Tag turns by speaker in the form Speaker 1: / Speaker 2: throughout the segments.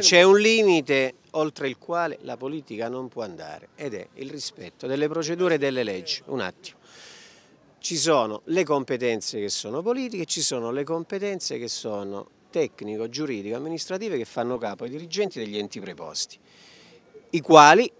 Speaker 1: C'è un limite oltre il quale la politica non può andare ed è il rispetto delle procedure e delle leggi. Un attimo. Ci sono le competenze che sono politiche, ci sono le competenze che sono tecnico, giuridico, amministrative che fanno capo ai dirigenti degli enti preposti, i quali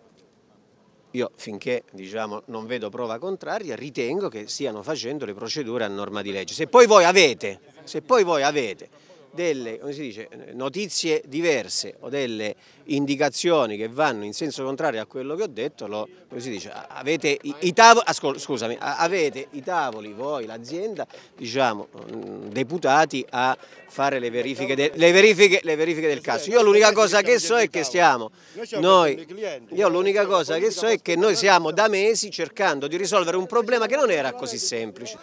Speaker 1: io finché diciamo, non vedo prova contraria ritengo che stiano facendo le procedure a norma di legge. Se poi voi avete, se poi voi avete delle dice, notizie diverse o delle indicazioni che vanno in senso contrario a quello che ho detto, lo, dice, avete, i tavoli, scusami, avete, i, tavoli, voi, l'azienda, diciamo, mm, deputati a fare le verifiche, de, le, verifiche, le verifiche, del caso. Io l'unica cosa che so è che stiamo, noi, io l'unica cosa che so è che noi siamo da mesi cercando di risolvere un problema che non era così semplice.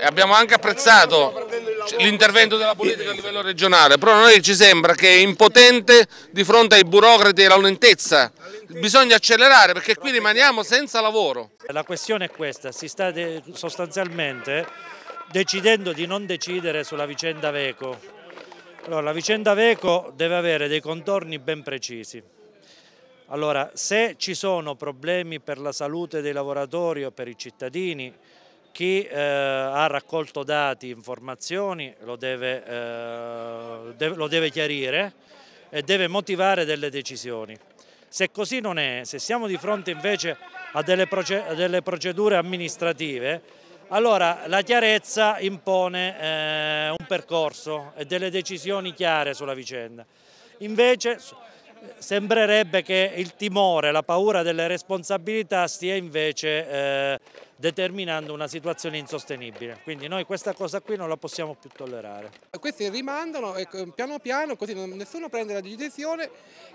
Speaker 1: Abbiamo anche apprezzato
Speaker 2: cioè, l'intervento della politica a livello
Speaker 1: regionale, però a noi ci sembra che è impotente
Speaker 2: di fronte ai burocrati e alla
Speaker 3: lentezza, bisogna accelerare perché qui rimaniamo senza lavoro. La questione è questa, si sta sostanzialmente decidendo di non decidere sulla vicenda Veco. Allora, la vicenda Veco deve avere dei contorni ben precisi. Allora, se ci sono problemi per la salute dei lavoratori o per i cittadini, chi eh, ha raccolto dati, informazioni lo deve, eh, deve, lo deve chiarire e deve motivare delle decisioni. Se così non è, se siamo di fronte invece a delle, a delle procedure amministrative, allora la chiarezza impone eh, un percorso e delle decisioni chiare sulla vicenda. Invece sembrerebbe che il timore, la paura delle responsabilità stia invece eh, determinando una situazione insostenibile. Quindi noi questa cosa qui non la possiamo più tollerare.
Speaker 4: Questi rimandano e eh, piano piano così nessuno prende la decisione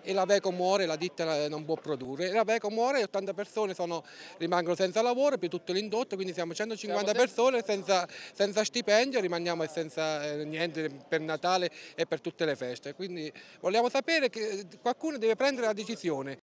Speaker 4: e la Veco muore, la ditta eh, non può produrre. La Veco muore, e 80 persone sono, rimangono senza lavoro più tutto l'indotto, quindi siamo 150 siamo persone senza, senza, stipendio, rimaniamo senza eh, niente per Natale e per tutte le feste. Quindi vogliamo sapere che qualcuno deve prendere la decisione.